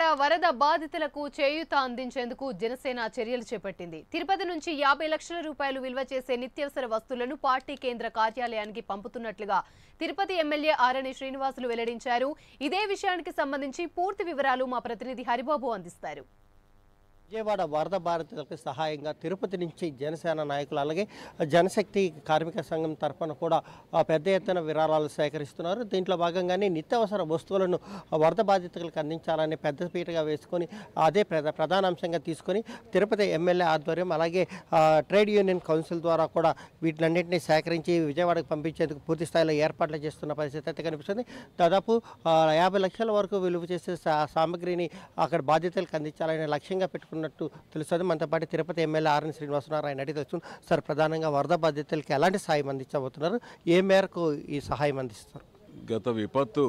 విజయవాడ వరద బాధితులకు చేయూత అందించేందుకు జనసేన చర్యలు చేపట్టింది తిరుపతి నుంచి యాభై లక్షల రూపాయలు విలువ చేసే నిత్యవసర వస్తువులను పార్టీ కేంద్ర కార్యాలయానికి పంపుతున్నట్లుగా తిరుపతి ఎమ్మెల్యే ఆరణి శ్రీనివాసులు వెల్లడించారు ఇదే విషయానికి సంబంధించి పూర్తి వివరాలు మా ప్రతినిధి హరిబాబు అందిస్తారు విజయవాడ వరద బాధితులకు సహాయంగా తిరుపతి నుంచి జనసేన నాయకులు అలాగే జనశక్తి కార్మిక సంఘం తరఫున కూడా పెద్ద ఎత్తున విరాళాలు సేకరిస్తున్నారు దీంట్లో భాగంగానే నిత్యావసర వస్తువులను వరద బాధితులకు అందించాలని పెద్దపీటగా వేసుకొని అదే ప్రధాన అంశంగా తీసుకొని తిరుపతి ఎమ్మెల్యే ఆధ్వర్యం అలాగే ట్రేడ్ యూనియన్ కౌన్సిల్ ద్వారా కూడా వీటినన్నింటినీ సేకరించి విజయవాడకు పంపించేందుకు పూర్తి స్థాయిలో ఏర్పాట్లు చేస్తున్న పరిస్థితి అయితే కనిపిస్తుంది దాదాపు యాభై లక్షల వరకు విలువ చేసే సామాగ్రిని అక్కడ బాధితులకు అందించాలనే లక్ష్యంగా పెట్టుకున్నారు తీసుకున్నట్టు తెలుస్తుంది మనతో పాటు తిరుపతి ఎమ్మెల్యే ఆర్ఎన్ శ్రీనివాసరావు ఆయన అడిగి సార్ ప్రధానంగా వరద బాధితులకి ఎలాంటి సాయం అందించబోతున్నారు ఏ మేరకు ఈ సహాయం అందిస్తారు గత విపత్తు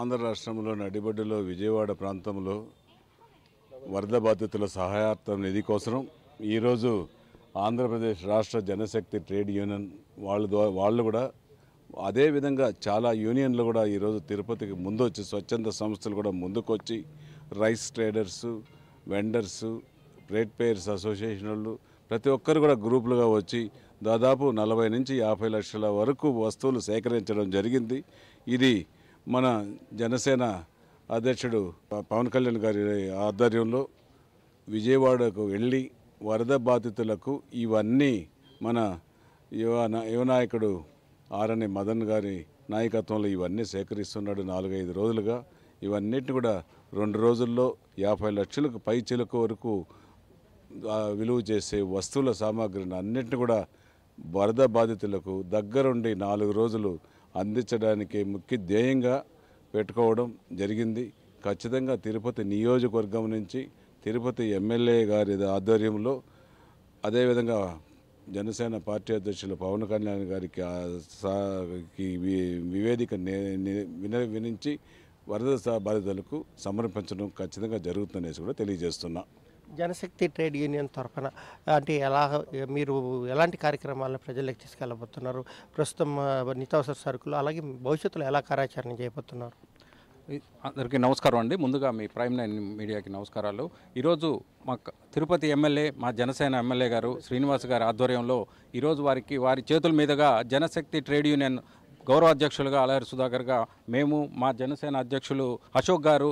ఆంధ్ర రాష్ట్రంలో నడిబడ్డులో విజయవాడ ప్రాంతంలో వరద బాధితుల సహాయార్థం నిధి కోసం ఈరోజు ఆంధ్రప్రదేశ్ రాష్ట్ర జనశక్తి ట్రేడ్ యూనియన్ వాళ్ళ ద్వారా వాళ్ళు కూడా అదేవిధంగా చాలా యూనియన్లు కూడా ఈరోజు తిరుపతికి ముందు వచ్చి స్వచ్ఛంద సంస్థలు కూడా ముందుకొచ్చి rice traders vendors rate payers association వాళ్ళు ప్రతి ఒక్కరు కూడా గ్రూపులుగా వచ్చి దాదాపు నలభై నుంచి యాభై లక్షల వరకు వస్తువులు సేకరించడం జరిగింది ఇది మన జనసేన అధ్యక్షుడు పవన్ కళ్యాణ్ గారి ఆధ్వర్యంలో విజయవాడకు వెళ్ళి వరద బాధితులకు ఇవన్నీ మన యువ యువనాయకుడు ఆర్ఎన్ఏ మదన్ గారి నాయకత్వంలో ఇవన్నీ సేకరిస్తున్నాడు నాలుగైదు రోజులుగా ఇవన్నిటిని కూడా రెండు రోజుల్లో యాభై లక్షలకు పై చిలుకు వరకు విలువ చేసే వస్తువుల సామాగ్రిని అన్నింటిని కూడా వరద బాధితులకు దగ్గరుండి నాలుగు రోజులు అందించడానికి ముఖ్య ధ్యేయంగా పెట్టుకోవడం జరిగింది ఖచ్చితంగా తిరుపతి నియోజకవర్గం నుంచి తిరుపతి ఎమ్మెల్యే గారి ఆధ్వర్యంలో అదేవిధంగా జనసేన పార్టీ అధ్యక్షులు పవన్ కళ్యాణ్ గారికి వివేదిక వినించి వరద బాధితులకు సమర్పించడం ఖచ్చితంగా జరుగుతుందనేసి కూడా తెలియజేస్తున్నా జనశక్తి ట్రేడ్ యూనియన్ తరఫున అంటే ఎలా మీరు ఎలాంటి కార్యక్రమాలను ప్రజలకు తీసుకెళ్ళబోతున్నారు ప్రస్తుతం నిత్యావసర సరుకులు అలాగే భవిష్యత్తులో ఎలా కార్యాచరణ చేయబోతున్నారు అందరికీ నమస్కారం అండి ముందుగా మీ ప్రైమ్ నైన్ మీడియాకి నమస్కారాలు ఈరోజు మా తిరుపతి ఎమ్మెల్యే మా జనసేన ఎమ్మెల్యే గారు శ్రీనివాస్ గారి ఆధ్వర్యంలో ఈరోజు వారికి వారి చేతుల మీదుగా జనశక్తి ట్రేడ్ యూనియన్ గౌరవ అధ్యక్షులుగా అలహరి గా మేము మా జనసేన అధ్యక్షులు అశోక్ గారు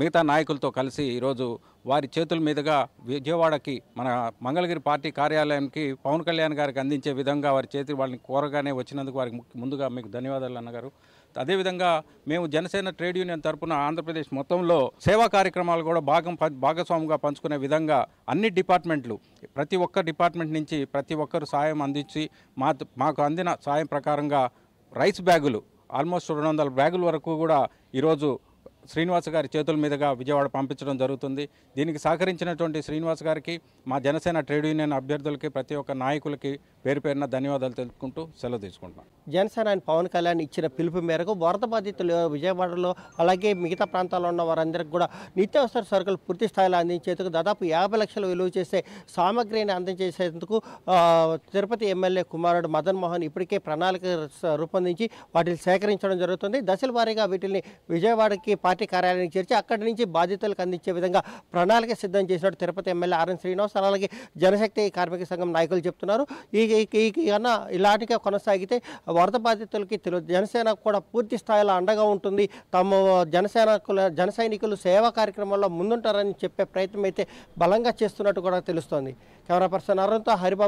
మిగతా నాయకులతో కలిసి ఈరోజు వారి చేతుల మీదుగా విజయవాడకి మన మంగళగిరి పార్టీ కార్యాలయానికి పవన్ కళ్యాణ్ గారికి అందించే విధంగా వారి చేతి వాళ్ళని కోరగానే వచ్చినందుకు వారికి ముందుగా మీకు ధన్యవాదాలు అన్నగారు అదేవిధంగా మేము జనసేన ట్రేడ్ యూనియన్ తరఫున ఆంధ్రప్రదేశ్ మొత్తంలో సేవా కార్యక్రమాలు కూడా భాగం భాగస్వాముగా పంచుకునే విధంగా అన్ని డిపార్ట్మెంట్లు ప్రతి ఒక్క డిపార్ట్మెంట్ నుంచి ప్రతి ఒక్కరు సాయం అందించి మా మాకు అందిన సాయం ప్రకారంగా రైస్ బ్యాగులు ఆల్మోస్ట్ రెండు వందల బ్యాగుల వరకు కూడా ఈరోజు శ్రీనివాస్ గారి చేతుల మీదుగా విజయవాడ పంపించడం జరుగుతుంది దీనికి సహకరించినటువంటి శ్రీనివాస్ గారికి మా జనసేన ట్రేడ్ యూనియన్ అభ్యర్థులకి ప్రతి ఒక్క నాయకులకి పేరు పేరున ధన్యవాదాలు తెలుపుకుంటూ సెలవు తీసుకుంటున్నాను జనసేన ఆయన పవన్ కళ్యాణ్ ఇచ్చిన పిలుపు మేరకు వరద బాధితులు విజయవాడలో అలాగే మిగతా ప్రాంతాల్లో ఉన్న వారందరికీ కూడా నిత్యావసర సరుకులు పూర్తి స్థాయిలో అందించేందుకు దాదాపు యాభై లక్షలు విలువ చేసే సామగ్రిని అందించేసేందుకు తిరుపతి ఎమ్మెల్యే కుమారుడు మదన్ మోహన్ ఇప్పటికే ప్రణాళిక రూపొందించి వాటిని సేకరించడం జరుగుతుంది దశల వారీగా వీటిని విజయవాడకి పార్టీ కార్యాలయానికి చేర్చి అక్కడి నుంచి బాధితులకు అందించే విధంగా ప్రణాళిక సిద్ధం చేసినట్టు తిరుపతి ఎమ్మెల్యే ఆర్ఎన్ శ్రీనివాస్ అలాగే జనశక్తి కార్మిక సంఘం నాయకులు చెప్తున్నారు ఈ కన్నా ఇలాంటిగా కొనసాగితే వరద బాధితులకి తెలు జనసేన కూడా పూర్తి స్థాయిలో అండగా ఉంటుంది తమ జనసేనకుల జన సైనికులు సేవా కార్యక్రమంలో ముందుంటారని చెప్పే ప్రయత్నం అయితే బలంగా చేస్తున్నట్టు కూడా తెలుస్తోంది కెమెరా పర్సన్ అరుణ్తో హరిబాబు